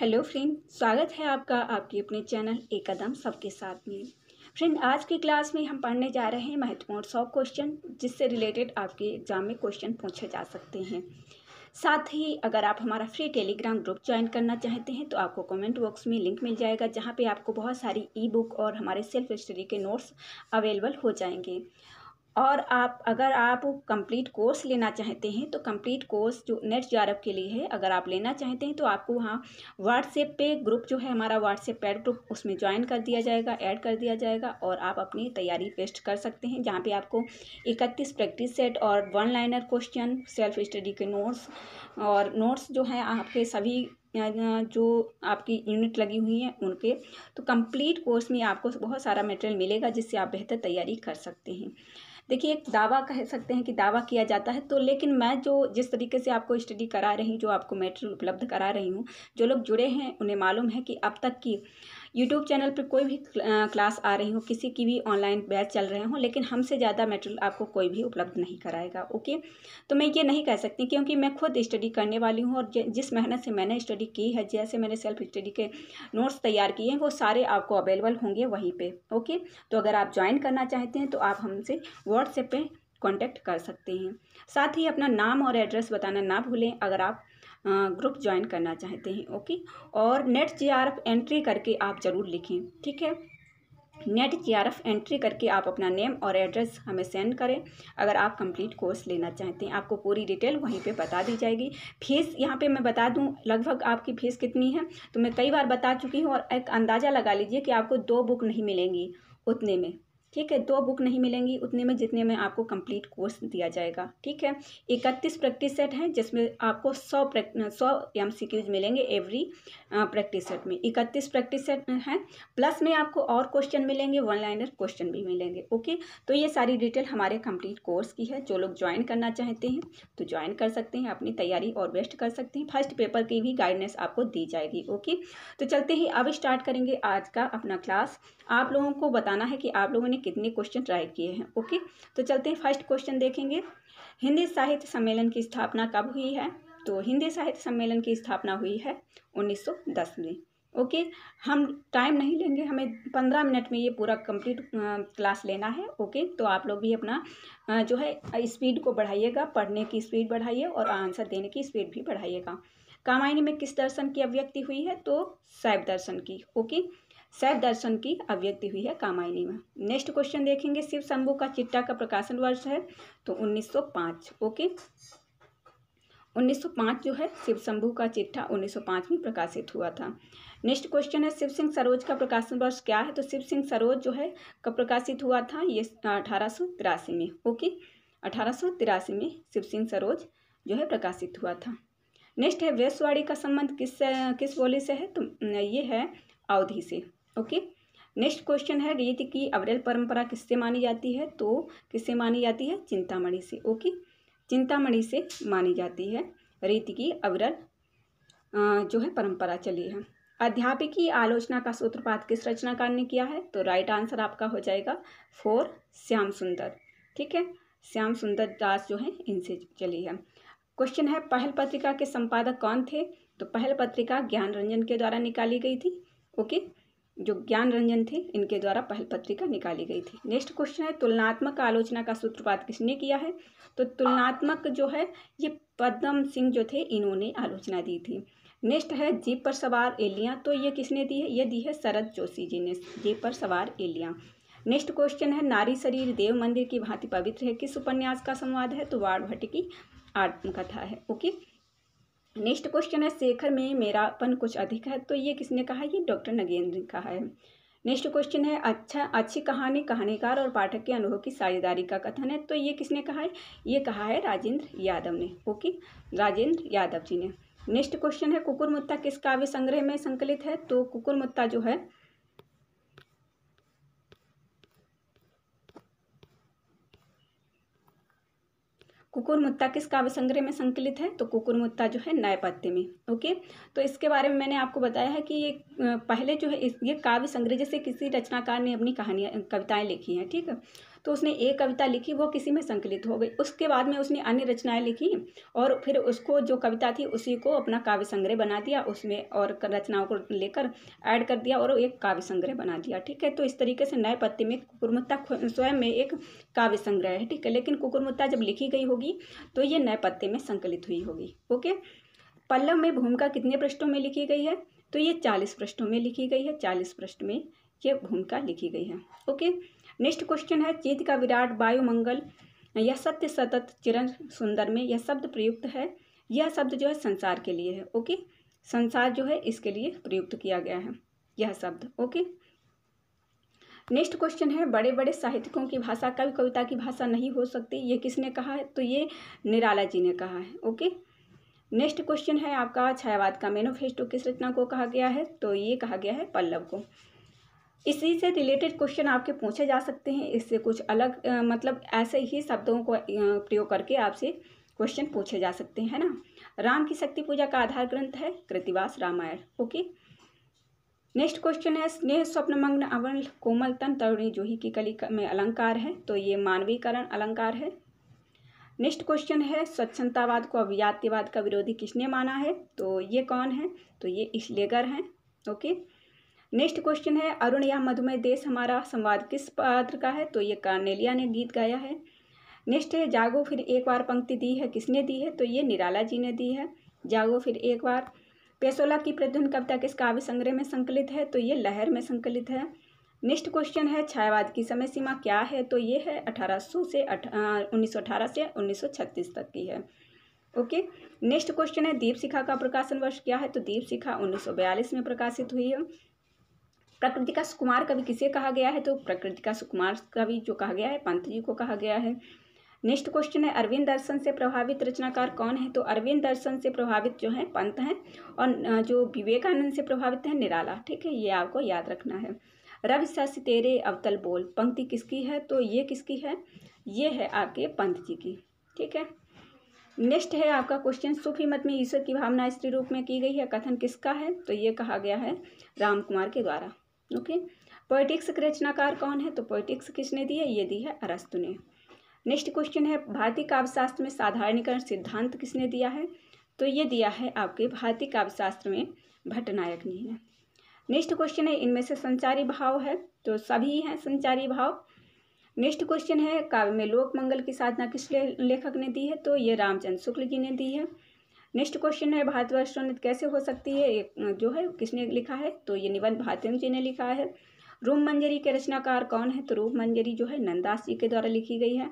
hello friend स्वागत है आपका आपके अपने चैनल एकदम सबके साथ में फ्रेंड आज की क्लास में हम पढ़ने जा रहे हैं महत्वपूर्ण सौ क्वेश्चन जिससे रिलेटेड आपके एग्जाम में क्वेश्चन पूछे जा सकते हैं साथ ही अगर आप हमारा फ्री टेलीग्राम ग्रुप ज्वाइन करना चाहते हैं तो आपको कमेंट बॉक्स में लिंक मिल जाएगा जहाँ पर आपको बहुत सारी ई बुक और हमारे सेल्फ स्टडी के नोट्स अवेलेबल हो जाएंगे और आप अगर आप कंप्लीट कोर्स लेना चाहते हैं तो कंप्लीट कोर्स जो नेट जारब के लिए है अगर आप लेना चाहते हैं तो आपको वहाँ व्हाट्सएप पे ग्रुप जो है हमारा व्हाट्सएप पैड ग्रुप उसमें ज्वाइन कर दिया जाएगा ऐड कर दिया जाएगा और आप अपनी तैयारी पेस्ट कर सकते हैं जहाँ पे आपको इकतीस प्रैक्टिस सेट और one liner question self study के नोट्स और नोट्स जो हैं आपके सभी जो आपकी यूनिट लगी हुई है उनके तो कंप्लीट कोर्स में आपको बहुत सारा मटेरियल मिलेगा जिससे आप बेहतर तैयारी कर सकते हैं देखिए एक दावा कह सकते हैं कि दावा किया जाता है तो लेकिन मैं जो जिस तरीके से आपको स्टडी करा रही हूँ जो आपको मेटेरियल उपलब्ध करा रही हूँ जो लोग जुड़े हैं उन्हें मालूम है कि अब तक की यूट्यूब चैनल पर कोई भी क्लास आ रही हो किसी की भी ऑनलाइन बैच चल रहे हों लेकिन हमसे ज़्यादा मेटेरियल आपको कोई भी उपलब्ध नहीं कराएगा ओके तो मैं ये नहीं कह सकती क्योंकि मैं खुद स्टडी करने वाली हूँ और जिस मेहनत से मैंने स्टडी की है जैसे मैंने सेल्फ स्टडी के नोट्स तैयार किए हैं वो सारे आपको अवेलेबल होंगे वहीं पर ओके तो अगर आप ज्वाइन करना चाहते हैं तो आप हमसे व्हाट्सएप पर कांटेक्ट कर सकते हैं साथ ही अपना नाम और एड्रेस बताना ना भूलें अगर आप ग्रुप ज्वाइन करना चाहते हैं ओके और नेट एफ एंट्री करके आप ज़रूर लिखें ठीक है नेट जी एंट्री करके आप अपना नेम और एड्रेस हमें सेंड करें अगर आप कंप्लीट कोर्स लेना चाहते हैं आपको पूरी डिटेल वहीं पे बता दी जाएगी फीस यहाँ पे मैं बता दूँ लगभग आपकी फ़ीस कितनी है तो मैं कई बार बता चुकी हूँ और एक अंदाज़ा लगा लीजिए कि आपको दो बुक नहीं मिलेंगी उतने में ठीक है दो बुक नहीं मिलेंगी उतने में जितने में आपको कंप्लीट कोर्स दिया जाएगा ठीक है इकतीस प्रैक्टिस सेट हैं जिसमें आपको सौ सौ एम सी क्यूज मिलेंगे एवरी प्रैक्टिस सेट में इकतीस प्रैक्टिस सेट हैं प्लस में आपको और क्वेश्चन मिलेंगे वन लाइनर क्वेश्चन भी मिलेंगे ओके तो ये सारी डिटेल हमारे कंप्लीट कोर्स की है जो लोग ज्वाइन करना चाहते हैं तो ज्वाइन कर सकते हैं अपनी तैयारी और बेस्ट कर सकते हैं फर्स्ट पेपर की भी गाइडनेस आपको दी जाएगी ओके तो चलते ही अब स्टार्ट करेंगे आज का अपना क्लास आप लोगों को बताना है कि आप लोगों ने कितने क्वेश्चन ट्राई किए हैं ओके तो चलते हैं फर्स्ट क्वेश्चन देखेंगे हिंदी साहित्य सम्मेलन की स्थापना कब हुई है तो हिंदी साहित्य सम्मेलन की स्थापना हुई है 1910 में ओके हम टाइम नहीं लेंगे हमें पंद्रह मिनट में ये पूरा कंप्लीट क्लास लेना है ओके तो आप लोग भी अपना जो है स्पीड को बढ़ाइएगा पढ़ने की स्पीड बढ़ाइए और आंसर देने की स्पीड भी बढ़ाइएगा कामायनी में किस दर्शन की अभिव्यक्ति हुई है तो शैव दर्शन की ओके सैद दर्शन की अव्यक्ति हुई है कामायनी में नेक्स्ट क्वेश्चन देखेंगे शिव शंभु का चिट्टा का प्रकाशन वर्ष है तो 1905 ओके 1905 जो है शिव शंभु का चिट्ठा 1905 में प्रकाशित हुआ था नेक्स्ट क्वेश्चन है शिव सिंह सरोज का प्रकाशन वर्ष क्या है तो शिव सिंह सरोज जो है कब प्रकाशित हुआ था ये अठारह में ओके अठारह में शिव सिंह सरोज जो है प्रकाशित हुआ था नेक्स्ट है वेशवाड़ी का संबंध किस किस बोली से है तो ये है अवधि से ओके नेक्स्ट क्वेश्चन है रीति की अवरेल परंपरा किससे मानी जाती है तो किससे मानी जाती है चिंतामणि से ओके चिंतामणि से मानी जाती है रीति की अवरल जो है परंपरा चली है अध्यापिकी आलोचना का सूत्रपात किस रचनाकार ने किया है तो राइट आंसर आपका हो जाएगा फोर श्याम सुंदर ठीक है श्याम सुंदर दास जो है इनसे चली है क्वेश्चन है पहल पत्रिका के संपादक कौन थे तो पहल पत्रिका ज्ञान रंजन के द्वारा निकाली गई थी ओके जो ज्ञान रंजन थे इनके द्वारा पहल पत्रिका निकाली गई थी नेक्स्ट क्वेश्चन है तुलनात्मक आलोचना का सूत्रपात किसने किया है तो तुलनात्मक जो है ये पद्म सिंह जो थे इन्होंने आलोचना दी थी नेक्स्ट है जीप पर सवार एलियाँ तो ये किसने दी है ये दी है शरद जोशी जी ने जीप पर सवार एलिया नेक्स्ट क्वेश्चन है नारी शरीर देव मंदिर की भांति पवित्र है किस उपन्यास का संवाद है तो वाड़ भट्ट की आत्मकथा है ओके नेक्स्ट क्वेश्चन है शेखर में मेरापन कुछ अधिक है तो ये किसने कहा ये डॉक्टर नगेंद्र ने कहा है नेक्स्ट क्वेश्चन है अच्छा अच्छी कहानी कहानीकार और पाठक के अनुभव की साझेदारी का कथन है तो ये किसने कहा है ये कहा है राजेंद्र यादव ने ओके राजेंद्र यादव जी ने नेक्स्ट क्वेश्चन है कुकुर मुत्ता किस काव्य संग्रह में संकलित है तो कुकुर मुत्ता जो है कुकुर मुत्ता किस काव्य संग्रह में संकलित है तो कुकुर मुत्ता जो है नए पत्ते में ओके तो इसके बारे में मैंने आपको बताया है कि ये पहले जो है ये काव्य संग्रह जैसे किसी रचनाकार ने अपनी कहानियाँ कविताएँ लिखी हैं ठीक है तो उसने एक कविता लिखी वो किसी में संकलित हो गई उसके बाद में उसने अन्य रचनाएं लिखी और फिर उसको जो कविता थी उसी को अपना काव्य संग्रह बना दिया उसमें और रचनाओं को लेकर ऐड कर दिया और एक काव्य संग्रह बना दिया ठीक है तो इस तरीके से नए पत्ते में कुकुरमुत्ता स्वयं में एक काव्य संग्रह है ठीक है लेकिन कुकुरमुत्ता जब लिखी गई होगी तो ये नए पत्ते में संकलित हुई होगी ओके पल्लव में भूमिका कितने पृष्ठों में लिखी गई है तो ये चालीस पृष्ठों में लिखी गई है चालीस पृष्ठ में ये भूमिका लिखी गई है ओके नेक्स्ट क्वेश्चन है चीत का विराट वायुमंगल यह सत्य सतत चिरण सुंदर में यह शब्द प्रयुक्त है यह शब्द जो है संसार के लिए है ओके संसार जो है इसके लिए प्रयुक्त किया गया है यह शब्द ओके नेक्स्ट क्वेश्चन है बड़े बड़े साहित्यिकों की भाषा कवि कविता की भाषा नहीं हो सकती ये किसने कहा है तो ये निराला जी ने कहा है ओके नेक्स्ट क्वेश्चन है आपका छायावाद का मेनोफेस्टो किस रचना को कहा गया है तो ये कहा गया है पल्लव को इसी से रिलेटेड क्वेश्चन आपके पूछे जा सकते हैं इससे कुछ अलग मतलब ऐसे ही शब्दों को प्रयोग करके आपसे क्वेश्चन पूछे जा सकते हैं ना राम की शक्ति पूजा का आधार ग्रंथ है Krittivas Ramayan okay next question है स्नेह स्वप्नमग्न अवल कोमल तन तरुणी जूही की कली में अलंकार है तो ये मानवीकरण अलंकार है नेक्स्ट क्वेश्चन है स्वच्छतावाद को अभिजातिवाद का विरोधी किसने माना है तो ये कौन है तो ये इसलेगर हैं ओके नेक्स्ट क्वेश्चन है अरुण या मधुमेह देश हमारा संवाद किस पात्र का है तो ये कार्नेलिया ने गीत गाया है नेक्स्ट है जागो फिर एक बार पंक्ति दी है किसने दी है तो ये निराला जी ने दी है जागो फिर एक बार पेसोला की प्रद्युन कविता किस काव्य संग्रह में संकलित है तो ये लहर में संकलित है नेक्स्ट क्वेश्चन है छायावाद की समय सीमा क्या है तो ये है 1800 से उन्नीस से 1936 तक की है ओके नेक्स्ट क्वेश्चन है दीप शिखा का प्रकाशन वर्ष क्या है तो दीप शिखा 1942 में प्रकाशित हुई है प्रकृति का सुकुमार कवि किसे कहा गया है तो प्रकृति का सुकुमार कवि जो कहा गया है पंत जी को कहा गया है नेक्स्ट क्वेश्चन है अरविंद दर्शन से प्रभावित रचनाकार कौन है तो अरविंद दर्शन से प्रभावित जो है पंत हैं और जो विवेकानंद से प्रभावित हैं निराला ठीक है ये आपको याद रखना है रवि शशि तेरे अवतल बोल पंक्ति किसकी है तो ये किसकी है ये है आपके पंत जी की ठीक है नेक्स्ट है आपका क्वेश्चन सूफी मत में ईश्वर की भावना स्त्री रूप में की गई है कथन किसका है तो ये कहा गया है राम कुमार के द्वारा ओके पोइटिक्स के रचनाकार कौन है तो पोइटिक्स किसने दी है ये दी है अरस्तु ने नेक्स्ट क्वेश्चन है भारतीय काव्यशास्त्र में साधारणीकरण सिद्धांत किसने दिया है तो ये दिया है आपके भारतीय काव्यशास्त्र में भट्टनायक ने नेक्स्ट क्वेश्चन है इनमें से संचारी भाव है तो सभी हैं संचारी भाव नेक्स्ट क्वेश्चन है काव्य में लोक मंगल की साधना किस ले, लेखक ने दी है तो ये रामचंद्र शुक्ल जी ने दी है नेक्स्ट क्वेश्चन है भारतवर्ष नित कैसे हो सकती है एक जो है किसने लिखा है तो ये निबंध भारतेंद्र जी ने लिखा है रूम मंजरी के रचनाकार कौन है तो रूप मंजरी जो है नंदास जी के द्वारा लिखी गई है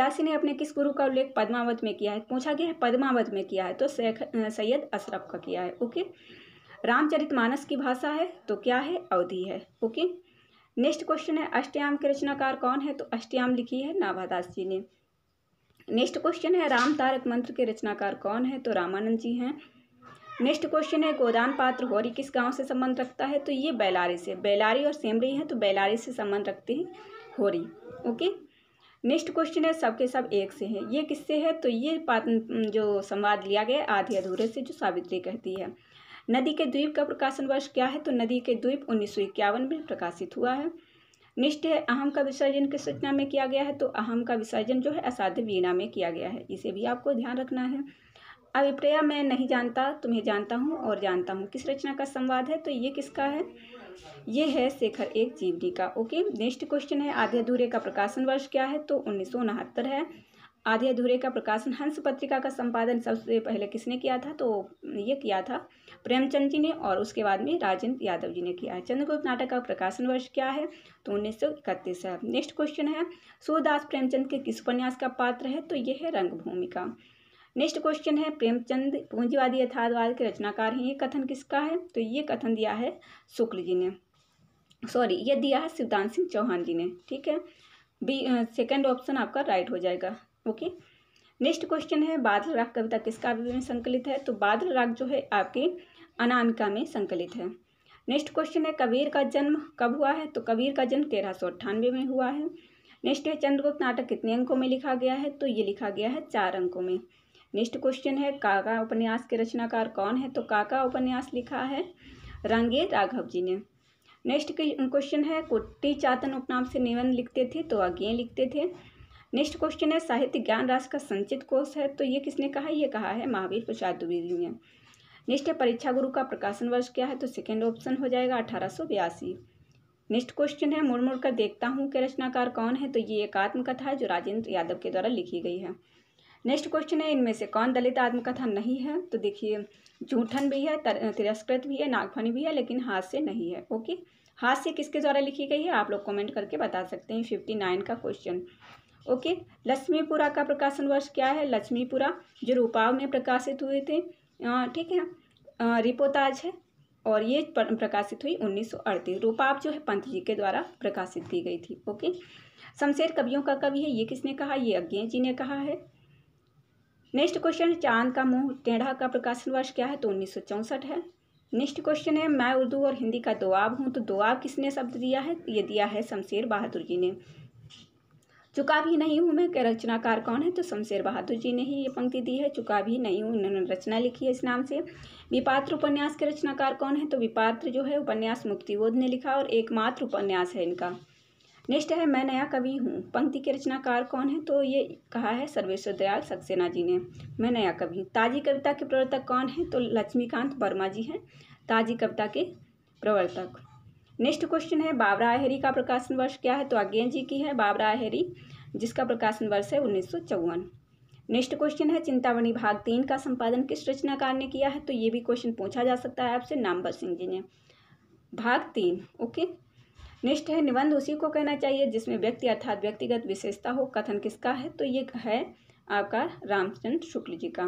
जासी ने अपने किस गुरु का उल्लेख पद्मावत में किया है पूछा गया है पद्मावत में किया है तो सैयद अशरफ का किया है ओके रामचरितमानस की भाषा है तो क्या है अवधि है ओके नेक्स्ट क्वेश्चन है अष्टयाम के रचनाकार कौन है तो अष्टयाम लिखी है नाभादास जी ने नेक्स्ट क्वेश्चन है राम तारक मंत्र के रचनाकार कौन है तो रामानंद जी हैं नेक्स्ट क्वेश्चन है गोदान पात्र होरी किस गांव से संबंध रखता है तो ये बैलारी से बैलारी और सेमरी है तो बैलारी से संबंध रखते हैं होरी ओके नेक्स्ट क्वेश्चन है सबके सब एक से हैं ये किससे है तो ये जो संवाद लिया गया आधे अधूरे से जो सावित्री कहती है नदी के द्वीप का प्रकाशन वर्ष क्या है तो नदी के द्वीप उन्नीस में प्रकाशित हुआ है निष्ठ है अहम का विसर्जन किस रचना में किया गया है तो अहम का विसर्जन जो है असाध्य वीणा में किया गया है इसे भी आपको ध्यान रखना है अभिप्रया मैं नहीं जानता तुम्हें जानता हूँ और जानता हूँ किस रचना का संवाद है तो ये किसका है ये है शेखर एक जीवनी का ओके नेक्स्ट क्वेश्चन है आधे अधूरे का प्रकाशन वर्ष क्या है तो उन्नीस है आधे अधूरे का प्रकाशन हंस पत्रिका का संपादन सबसे पहले किसने किया था तो ये किया था प्रेमचंद जी ने और उसके बाद में राजेंद्र यादव जी ने किया है चंद्रगुप्त नाटक का प्रकाशन वर्ष क्या है तो उन्नीस सौ इकतीस है नेक्स्ट क्वेश्चन है सूरदास प्रेमचंद के किस उपन्यास का पात्र है तो यह है रंगभूमि का नेक्स्ट क्वेश्चन है प्रेमचंद पूंजीवादी यथार्थवाद के रचनाकार हैं ये कथन किसका है तो ये कथन दिया है शुक्ल जी ने सॉरी यह दिया है शिवदान सिंह चौहान जी ने ठीक है बी सेकेंड ऑप्शन आपका राइट हो जाएगा ओके नेक्स्ट क्वेश्चन है बादल राग कविता किसका विवरण संकलित है तो बादल राग जो है आपके अनामिका में संकलित है नेक्स्ट क्वेश्चन है कबीर का जन्म कब हुआ है तो कबीर का जन्म तेरह सौ अट्ठानवे में हुआ है नेक्स्ट है चंद्रगुप्त नाटक कितने अंकों में लिखा गया है तो ये लिखा गया है चार अंकों में नेक्स्ट क्वेश्चन है काका उपन्यास के रचनाकार कौन है तो काका उपन्यास लिखा है रंगे राघव जी ने नेक्स्ट क्वेश्चन है कुट्टी चातन उपनाम से निबंध लिखते थे तो आज्ञे लिखते थे नेक्स्ट क्वेश्चन है साहित्य ज्ञान राष्ट्र का संचित कोष है तो ये किसने कहा ये कहा है महावीर प्रसाद द्विवेदी ने निष्ठ परीक्षा गुरु का प्रकाशन वर्ष क्या है तो सेकेंड ऑप्शन हो जाएगा अठारह नेक्स्ट क्वेश्चन है मुड़ मुड़ कर देखता हूँ कि रचनाकार कौन है तो ये एक आत्मकथा है जो राजेंद्र यादव के द्वारा लिखी गई है नेक्स्ट क्वेश्चन है इनमें से कौन दलित आत्मकथा नहीं है तो देखिए झूठन भी है तिरस्कृत भी है नागफनी भी है लेकिन हास्य नहीं है ओके हास्य किसके द्वारा लिखी गई है आप लोग कॉमेंट करके बता सकते हैं फिफ्टी नाइन का क्वेश्चन ओके लक्ष्मीपुरा का प्रकाशन वर्ष क्या है लक्ष्मीपुरा जो रूपाव में प्रकाशित हुए थे ठीक है रिपोताज है और ये प्रकाशित हुई 1938 रूपाप जो है पंत जी के द्वारा प्रकाशित की गई थी ओके शमशेर कवियों का कवि है ये किसने कहा ये अज्ञे जी ने कहा है नेक्स्ट क्वेश्चन चांद का मुंह टेढ़ा का प्रकाशन वर्ष क्या है तो उन्नीस है नेक्स्ट क्वेश्चन है मैं उर्दू और हिंदी का दोआब हूँ तो दोआब किसने शब्द दिया है ये दिया है शमशेर बहादुर जी ने चुका भी नहीं हूँ मैं रचनाकार कौन है तो शमशेर बहादुर जी ने ही ये पंक्ति दी है चुका भी नहीं हूँ उन्होंने रचना लिखी है इस नाम से विपात्र उपन्यास के रचनाकार कौन है तो विपात्र जो है उपन्यास मुक्तिबोध ने लिखा और एकमात्र उपन्यास है इनका नेक्स्ट है मैं नया कवि हूँ पंक्ति के रचनाकार कौन है तो ये कहा है सर्वेश्वर दयाल सक्सेना जी ने मैं नया कवि ताजी कविता के प्रवर्तक कौन है तो लक्ष्मीकांत वर्मा जी हैं ताजी कविता के प्रवर्तक नेक्स्ट क्वेश्चन है बाबरा आहरी का प्रकाशन वर्ष क्या है तो अज्ञान जी की है बाबरा आहरी जिसका प्रकाशन वर्ष है उन्नीस नेक्स्ट क्वेश्चन है चिंतामणि भाग तीन का संपादन किस रचनाकार ने किया है तो ये भी क्वेश्चन पूछा जा सकता है आपसे नामबर सिंह जी ने भाग तीन ओके नेक्स्ट है निबंध उसी को कहना चाहिए जिसमें व्यक्ति अर्थात व्यक्तिगत विशेषता हो कथन किसका है तो ये है आपका रामचंद्र शुक्ल जी का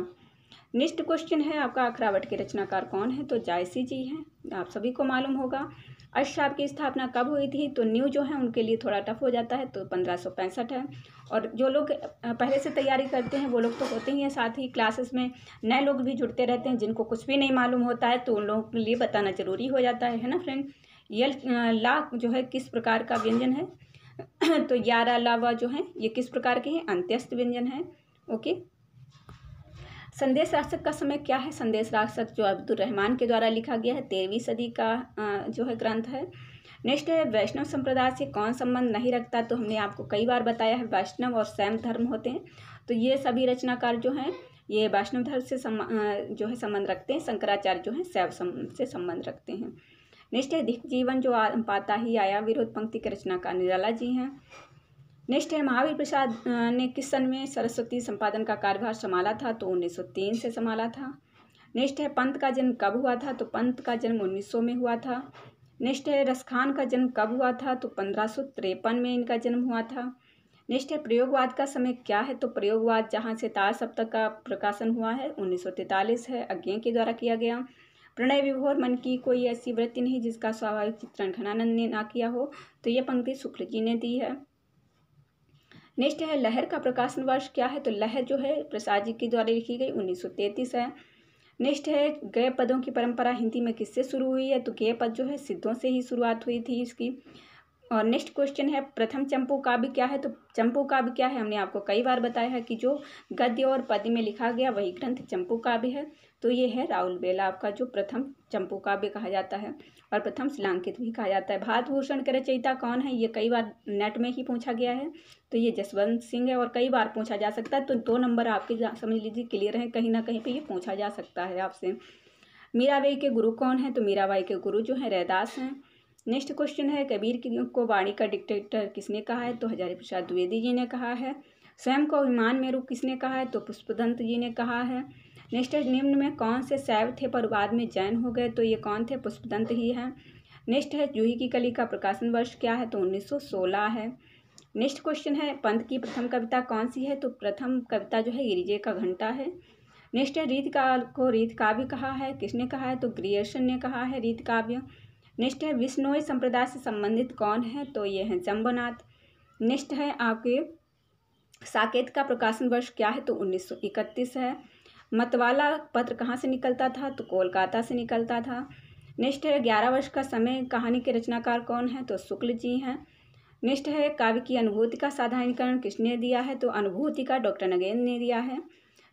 नेक्स्ट क्वेश्चन है आपका अखरावट के रचनाकार कौन है तो जायसी जी हैं आप सभी को मालूम होगा अर्थशाप की स्थापना कब हुई थी तो न्यू जो है उनके लिए थोड़ा टफ हो जाता है तो पंद्रह है और जो लोग पहले से तैयारी करते हैं वो लोग तो होते ही हैं साथ ही क्लासेस में नए लोग भी जुड़ते रहते हैं जिनको कुछ भी नहीं मालूम होता है तो उन लोगों के लिए बताना ज़रूरी हो जाता है है ना फ्रेंड यल ला जो है किस प्रकार का व्यंजन है तो ग्यारह लावा जो है ये किस प्रकार के हैं अंत्यस्त व्यंजन है ओके संदेश राशक का समय क्या है संदेश राशक जो अब्दुल रहमान के द्वारा लिखा गया है तेरहवीं सदी का जो है ग्रंथ है नेक्स्ट है वैष्णव संप्रदाय से कौन संबंध नहीं रखता तो हमने आपको कई बार बताया है वैष्णव और सैम धर्म होते हैं तो ये सभी रचनाकार जो हैं ये वैष्णव धर्म से जो है संबंध रखते हैं शंकराचार्य जो हैं सम से संबंध रखते हैं नेक्स्ट है दिख जीवन जो पाता ही आया विरोध पंक्ति के रचनाकार निराला जी हैं नेक्स्ट है महावीर प्रसाद ने किस सन में सरस्वती संपादन का कार्यभार संभाला था तो 1903 से संभाला था नेक्स्ट है पंत का जन्म कब हुआ था तो पंत का जन्म 1900 में हुआ था नेक्स्ट है रसखान का जन्म कब हुआ था तो पंद्रह में इनका जन्म हुआ था नेक्स्ट है प्रयोगवाद का समय क्या है तो प्रयोगवाद जहाँ से तार सप्तक का प्रकाशन हुआ है उन्नीस है अज्ञा के द्वारा किया गया प्रणय विभोर मन की कोई ऐसी वृत्ति नहीं जिसका स्वाभाविक चित्रण घनानंद ने ना किया हो तो यह पंक्ति शुक्ल जी ने दी है नेक्स्ट है लहर का प्रकाशन वर्ष क्या है तो लहर जो है प्रसाद जी के द्वारा लिखी गई उन्नीस सौ तैंतीस है नेक्स्ट है गय पदों की परंपरा हिंदी में किससे शुरू हुई है तो गय पद जो है सिद्धों से ही शुरुआत हुई थी इसकी और नेक्स्ट क्वेश्चन है प्रथम चंपू काव्य क्या है तो चंपू काव्य क्या है हमने आपको कई बार बताया है कि जो गद्य और पद्य में लिखा गया वही ग्रंथ चंपू काव्य है तो ये है राहुल बेला आपका जो प्रथम चंपू भी कहा जाता है और प्रथम शिलांकित भी कहा जाता है भारत भूषण के रचयिता कौन है ये कई बार नेट में ही पूछा गया है तो ये जसवंत सिंह है और कई बार पूछा जा सकता है तो दो नंबर आपके समझ लीजिए क्लियर है कहीं ना कहीं पर ये पूछा जा सकता है आपसे मीराबाई के गुरु कौन है तो मीराबाई के गुरु जो हैं रैदास हैं नेक्स्ट क्वेश्चन है कबीर को वाणी का डिक्टेटर किसने कहा है तो हजारी प्रसाद द्विवेदी जी ने कहा है स्वयं को अभिमान मेरू किसने कहा है तो पुष्पदंत जी ने कहा है नेक्स्ट है निम्न में कौन से शैव थे पर बाद में जैन हो गए तो ये कौन थे पुष्पदंत ही है नेक्स्ट है जूही की कली का प्रकाशन वर्ष क्या है तो 1916 है नेक्स्ट क्वेश्चन है पंत की प्रथम कविता कौन सी है तो प्रथम कविता जो है गिरिजे का घंटा है नेक्स्ट है रीत काल को रीत काव्य कहा है किसने कहा है तो ग्रियर्सन ने कहा है रीत काव्य नेक्स्ट है विष्णोई संप्रदाय से संबंधित कौन है तो ये है जम्बनाथ नेक्स्ट है आपके साकेत का प्रकाशन वर्ष क्या है तो इकतीस है मतवाला पत्र कहाँ से निकलता था तो कोलकाता से निकलता था नेक्स्ट है ग्यारह वर्ष का समय कहानी के रचनाकार कौन है तो शुक्ल जी हैं नेक्स्ट है काव्य की अनुभूति का साधारणीकरण किसने दिया है तो अनुभूति का डॉक्टर नगेंद्र ने दिया है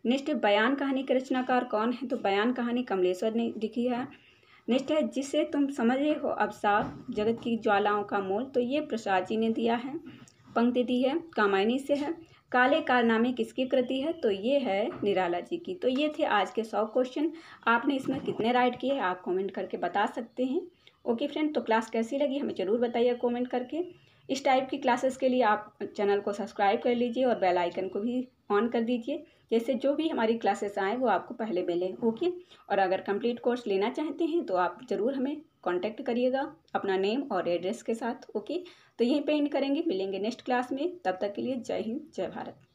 नेक्स्ट बयान कहानी के रचनाकार कौन है तो बयान कहानी कमलेश्वर ने लिखी है नेक्स्ट है जिसे तुम समझ रहे हो अब साफ जगत की ज्वालाओं का मोल तो ये प्रसाद जी ने दिया है पंक्ति दी है कामायनी से है काले कारनामे किसकी कृति है तो ये है निराला जी की तो ये थे आज के सौ क्वेश्चन आपने इसमें कितने राइट किए आप कमेंट करके बता सकते हैं ओके फ्रेंड तो क्लास कैसी लगी हमें ज़रूर बताइए कमेंट करके इस टाइप की क्लासेस के लिए आप चैनल को सब्सक्राइब कर लीजिए और बेल आइकन को भी ऑन कर दीजिए जैसे जो भी हमारी क्लासेस आएँ वो आपको पहले मिले ओके और अगर कंप्लीट कोर्स लेना चाहते हैं तो आप ज़रूर हमें कांटेक्ट करिएगा अपना नेम और एड्रेस के साथ ओके तो यहीं पे एंड करेंगे मिलेंगे नेक्स्ट क्लास में तब तक के लिए जय हिंद जय भारत